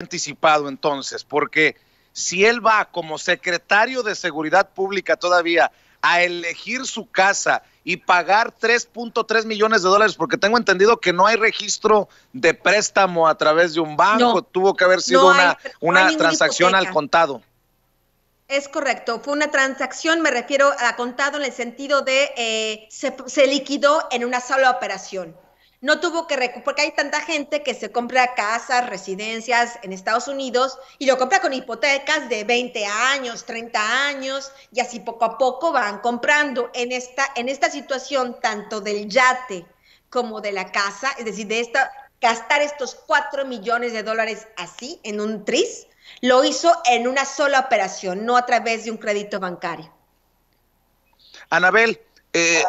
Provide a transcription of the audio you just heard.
anticipado entonces, porque si él va como secretario de Seguridad Pública todavía a elegir su casa y pagar 3.3 millones de dólares, porque tengo entendido que no hay registro de préstamo a través de un banco, tuvo que haber sido una, transacción al contado. Es correcto, fue una transacción, me refiero a contado en el sentido de eh, se, se liquidó en una sola operación no tuvo que recuperar, porque hay tanta gente que se compra casas, residencias en Estados Unidos y lo compra con hipotecas de 20 años, 30 años, y así poco a poco van comprando en esta, en esta situación tanto del yate como de la casa, es decir, de esta, gastar estos 4 millones de dólares así en un tris, lo hizo en una sola operación, no a través de un crédito bancario. Anabel, eh,